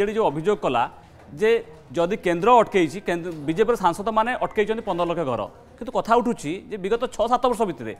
BJD ଯେଉଁ ଅଭିଯୋଗ କଲା ଯେ ଯଦି କେନ୍ଦ୍ର ଅଟକେଇଛି ବିଜେପିର ସାଂସଦମାନେ ଅଟକେଇଛନ୍ତି ପନ୍ଦର ଲକ୍ଷ ଘର କିନ୍ତୁ କଥା ଉଠୁଛି ଯେ ବିଗତ ଛଅ ସାତ ବର୍ଷ ଭିତରେ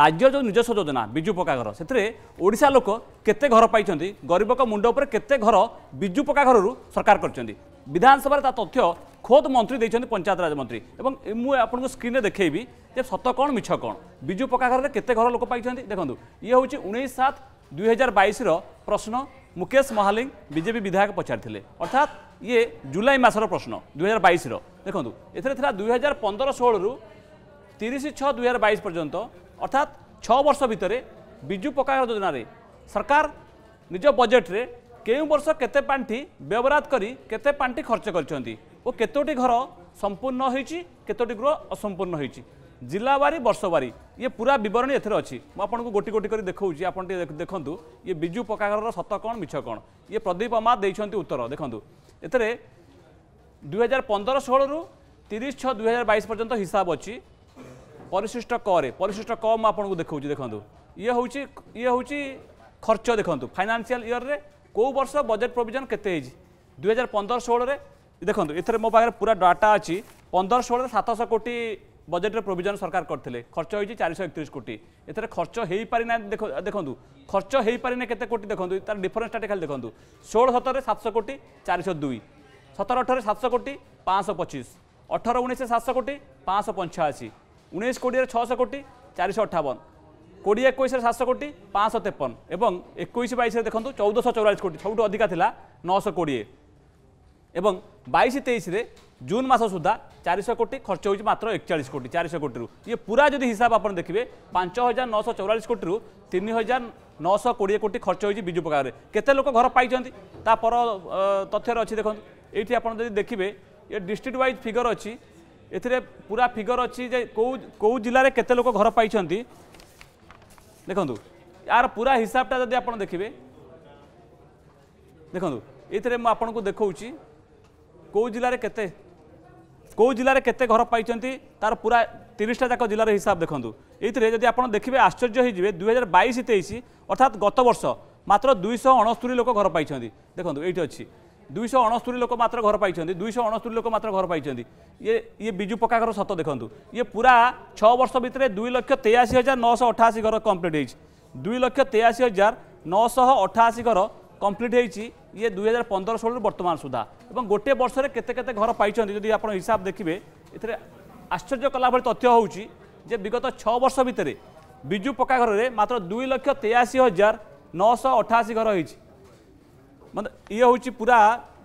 ରାଜ୍ୟ ଯେଉଁ ନିଜସ୍ୱ ଯୋଜନା ବିଜୁ ପକ୍କା ଘର ସେଥିରେ ଓଡ଼ିଶା ଲୋକ କେତେ ଘର ପାଇଛନ୍ତି ଗରିବଙ୍କ ମୁଣ୍ଡ ଉପରେ କେତେ ଘର ବିଜୁ ପକ୍କା ଘରରୁ ସରକାର କରିଛନ୍ତି ବିଧାନସଭାରେ ତା ତଥ୍ୟ খোদ মন্ত্রী দিয়েছেন পঞ্চায়েতরাজ ମନ୍ତ୍ରୀ ଏବଂ ମୁଁ ଆପଣଙ୍କୁ স্ক্রিনে ଦେଖେଇବି ଯେ ସତ କଣ ମିଛ କଣ ବିଜୁ ପକ୍କା ଘରରେ କେତେ ଘର ଲୋକ ପାଇଛନ୍ତି ଦେଖନ୍ତୁ ଇଏ ହେଉଛି ଉଣେଇଶ ସାତ দুই হাজার বাইশর প্রশ্ন মুকেশ মহালিং বিজেপি বিধায়ক পচারিলে অর্থাৎ ইয়ে জুলাই মাসর প্রশ্ন দুই হাজার বাইশর দেখুন এতে লা দুই হাজার পনের ষোলর তিরিশ ছ দুই হাজার বাইশ পর্যন্ত অর্থাৎ ছ বর্ষ ভিতরে বিজু পকা যোজনার সরকার নিজ বজেট্রে কেউ বর্ষ কেতে পাঠি ব্যবরাদ করে কেতে পাঠি খরচ করছেন ও কতোটি ঘর সম্পূর্ণ হয়েছি কতোটি গৃহ অসম্পূর্ণ হয়েছি ଜିଲ୍ଲାବାରୀ ବର୍ଷବାରୀ ଇଏ ପୁରା ବିବରଣୀ ଏଥିରେ ଅଛି ମୁଁ ଆପଣଙ୍କୁ ଗୋଟି ଗୋଟି କରି ଦେଖାଉଛି ଆପଣ ଟିକେ ଦେଖନ୍ତୁ ଇଏ ବିଜୁ ପକ୍କାଘରର ସତ କ'ଣ ମିଛ କ'ଣ ଇଏ ପ୍ରଦୀପ ଅମା ଦେଇଛନ୍ତି ଉତ୍ତର ଦେଖନ୍ତୁ ଏଥିରେ ଦୁଇହଜାର ପନ୍ଦର ଷୋହଳରୁ ତିରିଶ ଛଅ ଦୁଇହଜାର ବାଇଶ ପର୍ଯ୍ୟନ୍ତ ହିସାବ ଅଛି ପରିଶିଷ୍ଟ କରେ ପରିଶିଷ୍ଟ କ ମୁଁ ଆପଣଙ୍କୁ ଦେଖାଉଛି ଦେଖନ୍ତୁ ଇଏ ହେଉଛି ଇଏ ହେଉଛି ଖର୍ଚ୍ଚ ଦେଖନ୍ତୁ ଫାଇନାନ୍ସିଆଲ ଇୟରରେ କେଉଁ ବର୍ଷ ବଜେଟ୍ ପ୍ରୋଭିଜନ୍ କେତେ ହେଇଛି ଦୁଇହଜାର ପନ୍ଦର ଷୋହଳରେ ଦେଖନ୍ତୁ ଏଥିରେ ମୋ ପାଖରେ ପୁରା ଡାଟା ଅଛି ପନ୍ଦର ଷୋହଳରେ ସାତଶହ କୋଟି ବଜେଟ୍ରେ ପ୍ରୋଭିଜନ୍ ସରକାର କରିଥିଲେ ଖର୍ଚ୍ଚ ହୋଇଛି ଚାରିଶହ ଏକତିରିଶ କୋଟି ଏଥିରେ ଖର୍ଚ୍ଚ ହେଇପାରିନା ଦେଖନ୍ତୁ ଖର୍ଚ୍ଚ ହେଇପାରିନା କେତେ କୋଟି ଦେଖନ୍ତୁ ତାର ଡିଫରେନ୍ସଟା ଖାଲି ଦେଖନ୍ତୁ ଷୋହଳ ସତରରେ ସାତଶହ କୋଟି ଚାରିଶହ ଦୁଇ ସତର ଅଠରରେ ସାତଶହ କୋଟି ପାଞ୍ଚଶହ ପଚିଶ ଅଠର ଉଣେଇଶହ ସାତଶହ କୋଟି ପାଞ୍ଚଶହ ପଞ୍ଚାଅଶୀ ଉଣେଇଶ କୋଡ଼ିଏରେ ଛଅଶହ କୋଟି ଚାରିଶହ ଅଠାବନ କୋଡ଼ିଏ ଏକୋଇଶରେ ସାତଶହ କୋଟି ପାଞ୍ଚଶହ ତେପନ ଏବଂ ଏକୋଇଶ ବାଇଶରେ ଦେଖନ୍ତୁ ଚଉଦଶହ ଚଉରାଳିଶ କୋଟି ସବୁଠୁ ଅଧିକା ଥିଲା ନଅଶହ କୋଡ଼ିଏ এবং বাইশ তেইশে জুন মাস সুদ্ধা চারিশো কোটি খরচ হয়েছে মাত্র একচাশ কোটি চারিশো কোটি ইয়ে পুরা যদি হিসাব আপনার দেখবে পাঁচ হাজার নশ চৌরাশ কোটি তিন হাজার নশ কোড়ি কোটি খরচ হয়েছে বিজু পকারে কেতে লোক ঘর পাইছেন তা পর তথ্যের অছি দেখুন এইটি আপনার যদি দেখবে এ ডিস্ট্রিক্ট ওয়াইজ ফিগর অ এতে পুরা ফিগর অছি যে কেউ কেউ জেলার কেতে লোক ঘর পাইছেন দেখুন আর পুরা হিসাবটা যদি আপনার দেখবে দেখুন ये আপনার देखा কেউ জেলার কেতে কেউ জেলার কেতে ঘর পাইছেন তার পুরা তিরিশটা যাক জেলার হিসাব দেখুন এইতে যদি আপনার দেখবে আশ্চর্য হয়ে যাবে দুই হাজার বাইশ তেইশ অর্থাৎ গত বর্ষ মাত্র দুইশ অণস্তুরি লোক ঘর পাইছেন দেখুন এইটি অছি দুইশ অণস্তুরি লোক মাত্র ঘর পাইছেন দুইশ অণস্তুরি লোক মাত্র ঘর পাইছেন ইয়ে ইয়ে বিজু পকা ঘর সত দেখুন ইয়ে পুরা ছ বর্ষ ভিতরে দুই লক্ষ তেয়াশি হাজার নশ অঠাশি ঘর কমপ্লিট হয়েছে দুই লক্ষ তেয়াশি হাজার নশ অঠাশি ঘর কমপ্লিট হয়েছে ইয়ে দুই হাজার পনেরো ষোলো বর্তমান সুদ্ধা এবং গোটিয়ে বর্ষের কেতে কেতে ঘর পাই যদি আপনার হিসাব দেখবে এতে আশ্চর্য কলাভাবে তথ্য হচ্ছে যে বিগত ছ বর্ষ ভিতরে বিজু পকা ঘরের মাত্র দুই লক্ষ তেয়াশি হাজার নশ অঠাশি ঘর হয়েছে মানে ইয়ে হচ্ছে পুরা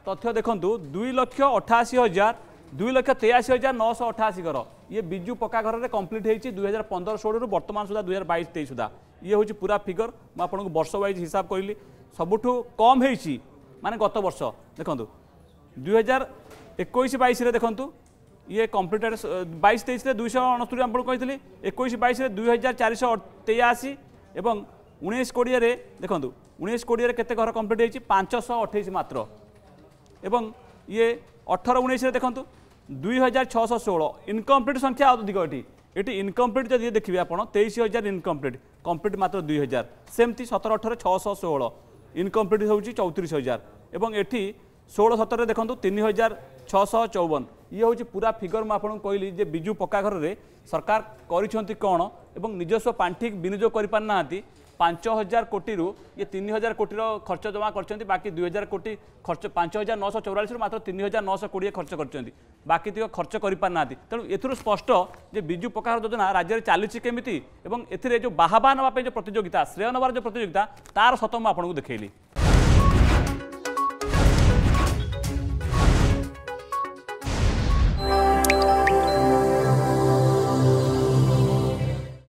তথ্য দেখুন দুই লক্ষ অঠাশি হাজার দুই লক্ষ তেয়াশি হাজার নশ অঠাশি ঘর ইয়ে বিজু পকা ঘরের কমপ্লিট হয়েছে দুই হাজার পনেরো ষোলু বর্তমান সুদ্ধা দুই হাজার বাইশ তেইশ সুদ্ধা ইয়ে হচ্ছে পুরা ফিগর মু আপনার বর্ষ ওয়াইজ হিসাব করলি সবুঠু কম হয়েছে মানে গত বর্ষ দেখুন দুই হাজার একুশ বাইশে দেখুন ইয়ে কম্পিউটার বাইশ তেইশে দুইশ অনস্তুরি আপনার কে একুশ বাইশে দুই হাজার চারিশ তেয়াশি এবং উনিশ কোড়িয়ে দেখুন উনিশ কোড়িয়ে কত ঘর কমপ্লিট হয়েছে পাঁচশহ অঠেইশ মাত্র এবং ইয়ে অঠর উনিশে দেখুন দুই হাজার ছশ ষোল ইনকমপ্লিট সংখ্যা অধিক এটি এটি ইনকমপ্লিট যদি দেখবে আপনার তেইশ হাজার ইনকমপ্লিট কমপ্লিট মাত্র দুই হাজার সেমতি সতেরো অঠর ছশ ষোল ইনকমপ্লিট হচ্ছে চৌত্রিশ হাজার এবং এটি ষোল সতেরে দেখুন তিন হাজার ছশ চৌবন ইয়ে হচ্ছে পুরা ফিগর মু আপনার কহিলি যে বিজু পকা ঘরের সরকার করছেন কণ এবং নিজস্ব পাঠি বিনিযোগ করে পারি না পাঁচ হাজার কোটি ইয়ে তিন হাজার কোটির খরচ জমা করছেন বাকি দুই হাজার কোটি খরচ পাঁচ হাজার নশো চৌরাশি মাত্র তিন হাজার নশো কোড়িয়ে খরচ করছেন বাকি তিক খরচ করে পারি না তেমন এর স্পষ্ট যে বিজু পকাহার যোজনা রাজ্যের চালুছি কেমিটি এবং এতে যে বাহাবা নেওয়া যে প্রতিযোগিতা শ্রেয় নেবার যে প্রতিযোগিতা তার সত আপনার দেখাইলি